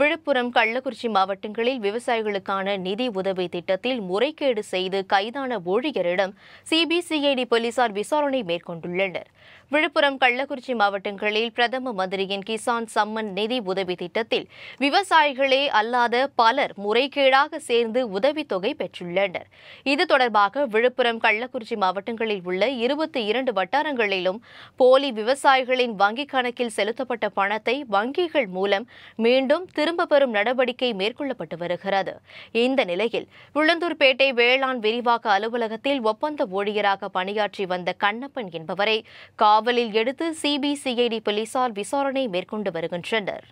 விழுப்புரம் கள்ளக்குறிச்சி மாவட்டங்களில் விவசாயிகளுக்கான நிதி உதவி திட்டத்தில் முறைகேடு செய்து கைதான ஊழியரிடம் சிபிசிஐடி போலீசார் விசாரணை மேற்கொண்டுள்ளனர் விழுப்புரம் கள்ளக்குறிச்சி மாவட்டங்களில் பிரதம மந்திரியின் கிசான் சம்மன் நிதி உதவி திட்டத்தில் விவசாயிகளே அல்லாத பலர் முறைகேடாக சேர்ந்து உதவித்தொகை பெற்றுள்ளனர் இது தொடர்பாக விழுப்புரம் கள்ளக்குறிச்சி மாவட்டங்களில் உள்ள இருபத்தி இரண்டு வட்டாரங்களிலும் போலி விவசாயிகளின் வங்கிக் கணக்கில் செலுத்தப்பட்ட பணத்தை வங்கிகள் மூலம் மீண்டும் திரு திரும்ப பெறும் நடவடிக்கை மேற்கொள்ளப்பட்டு வருகிறது இந்த நிலையில் உளுந்தூர்பேட்டை வேளாண் விரிவாக்க அலுவலகத்தில் ஒப்பந்த ஊழியராக பணியாற்றி வந்த கண்ணப்பன் என்பவரை காவலில் எடுத்து சிபிசிஐடி போலீசார் விசாரணை மேற்கொண்டு வருகின்றனர்